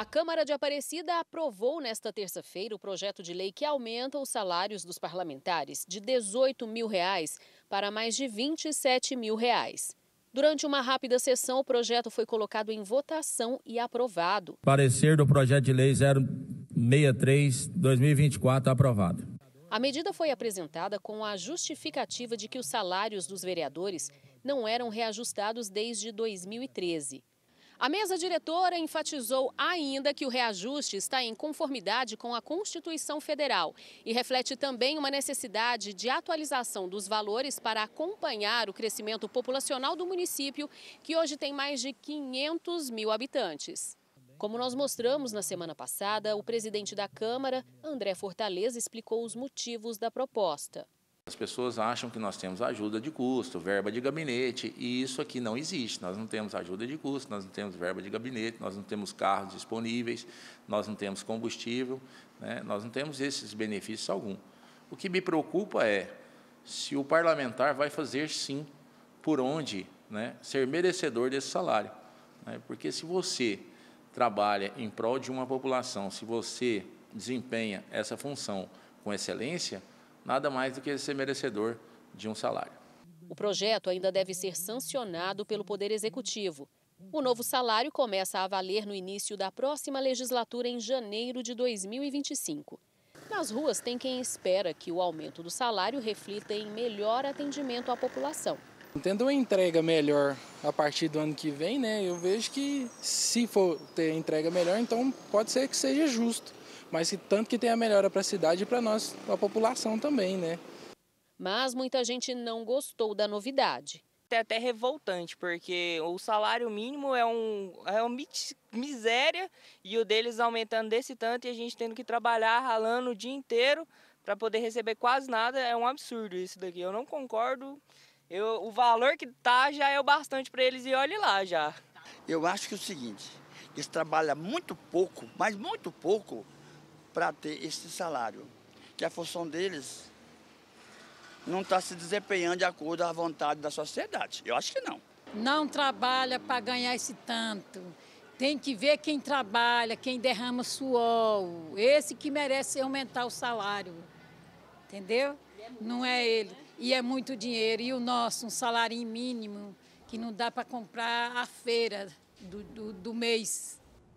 A Câmara de Aparecida aprovou nesta terça-feira o projeto de lei que aumenta os salários dos parlamentares de 18 mil reais para mais de 27 mil reais. Durante uma rápida sessão, o projeto foi colocado em votação e aprovado. Parecer do projeto de lei 063-2024 aprovado. A medida foi apresentada com a justificativa de que os salários dos vereadores não eram reajustados desde 2013. A mesa diretora enfatizou ainda que o reajuste está em conformidade com a Constituição Federal e reflete também uma necessidade de atualização dos valores para acompanhar o crescimento populacional do município, que hoje tem mais de 500 mil habitantes. Como nós mostramos na semana passada, o presidente da Câmara, André Fortaleza, explicou os motivos da proposta. As pessoas acham que nós temos ajuda de custo, verba de gabinete, e isso aqui não existe. Nós não temos ajuda de custo, nós não temos verba de gabinete, nós não temos carros disponíveis, nós não temos combustível, né? nós não temos esses benefícios algum. O que me preocupa é se o parlamentar vai fazer sim por onde né, ser merecedor desse salário. Né? Porque se você trabalha em prol de uma população, se você desempenha essa função com excelência, nada mais do que ser merecedor de um salário. O projeto ainda deve ser sancionado pelo Poder Executivo. O novo salário começa a valer no início da próxima legislatura, em janeiro de 2025. Nas ruas, tem quem espera que o aumento do salário reflita em melhor atendimento à população. Tendo uma entrega melhor a partir do ano que vem, né, eu vejo que se for ter entrega melhor, então pode ser que seja justo mas que tanto que tem a melhora para a cidade e para nós, para a população também, né? Mas muita gente não gostou da novidade. É até revoltante, porque o salário mínimo é, um, é uma miséria e o deles aumentando desse tanto e a gente tendo que trabalhar ralando o dia inteiro para poder receber quase nada, é um absurdo isso daqui. Eu não concordo. Eu, o valor que tá já é o bastante para eles e olhe lá já. Eu acho que é o seguinte, eles trabalham muito pouco, mas muito pouco para ter esse salário, que a função deles não está se desempenhando de acordo à vontade da sociedade. Eu acho que não. Não trabalha para ganhar esse tanto. Tem que ver quem trabalha, quem derrama suor. Esse que merece aumentar o salário. Entendeu? não é ele. E é muito dinheiro. E o nosso, um salário mínimo, que não dá para comprar a feira do, do, do mês.